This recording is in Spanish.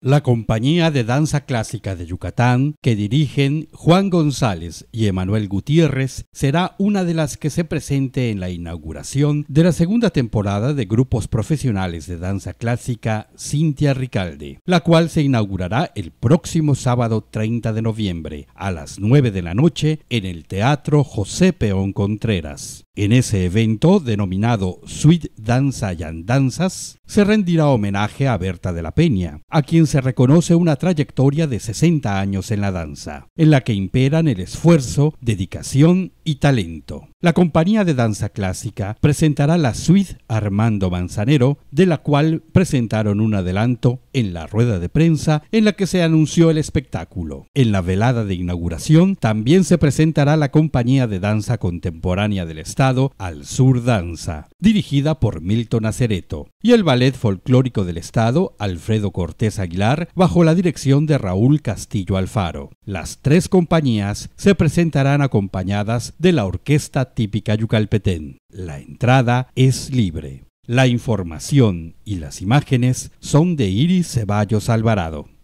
La compañía de danza clásica de Yucatán, que dirigen Juan González y Emanuel Gutiérrez, será una de las que se presente en la inauguración de la segunda temporada de grupos profesionales de danza clásica Cintia Ricalde, la cual se inaugurará el próximo sábado 30 de noviembre a las 9 de la noche en el Teatro José Peón Contreras. En ese evento, denominado Suite Danza y Andanzas, se rendirá homenaje a Berta de la Peña, a quien se reconoce una trayectoria de 60 años en la danza, en la que imperan el esfuerzo, dedicación y talento. La compañía de danza clásica presentará la suite Armando Manzanero, de la cual presentaron un adelanto en la rueda de prensa en la que se anunció el espectáculo. En la velada de inauguración también se presentará la compañía de danza contemporánea del Estado Al Sur Danza, dirigida por Milton Acereto, y el ballet folclórico del Estado Alfredo Cortés Aguilar bajo la dirección de Raúl Castillo Alfaro. Las tres compañías se presentarán acompañadas de la orquesta típica Yucalpetén. La entrada es libre. La información y las imágenes son de Iris Ceballos Alvarado.